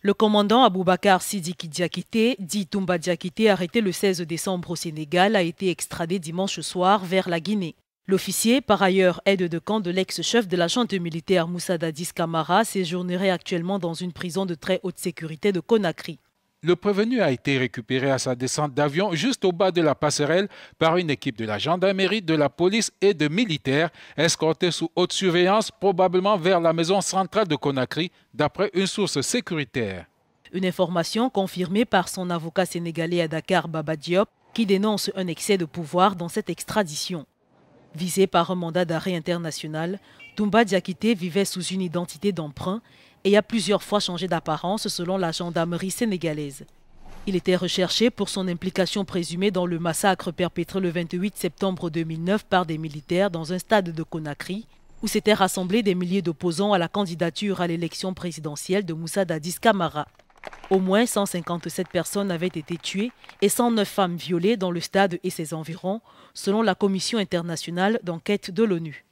Le commandant Aboubakar Sidiki Diakité, dit Toumba Diakité, arrêté le 16 décembre au Sénégal, a été extradé dimanche soir vers la Guinée. L'officier, par ailleurs aide de camp de l'ex-chef de la junte militaire Moussa Dadis Kamara, séjournerait actuellement dans une prison de très haute sécurité de Conakry. Le prévenu a été récupéré à sa descente d'avion juste au bas de la passerelle par une équipe de la gendarmerie, de la police et de militaires escorté sous haute surveillance probablement vers la maison centrale de Conakry d'après une source sécuritaire. Une information confirmée par son avocat sénégalais à Dakar, Baba Diop, qui dénonce un excès de pouvoir dans cette extradition. Visé par un mandat d'arrêt international, Toumba Diakité vivait sous une identité d'emprunt et a plusieurs fois changé d'apparence selon la gendarmerie sénégalaise. Il était recherché pour son implication présumée dans le massacre perpétré le 28 septembre 2009 par des militaires dans un stade de Conakry, où s'étaient rassemblés des milliers d'opposants à la candidature à l'élection présidentielle de Moussa Dadis Kamara. Au moins 157 personnes avaient été tuées et 109 femmes violées dans le stade et ses environs, selon la Commission internationale d'enquête de l'ONU.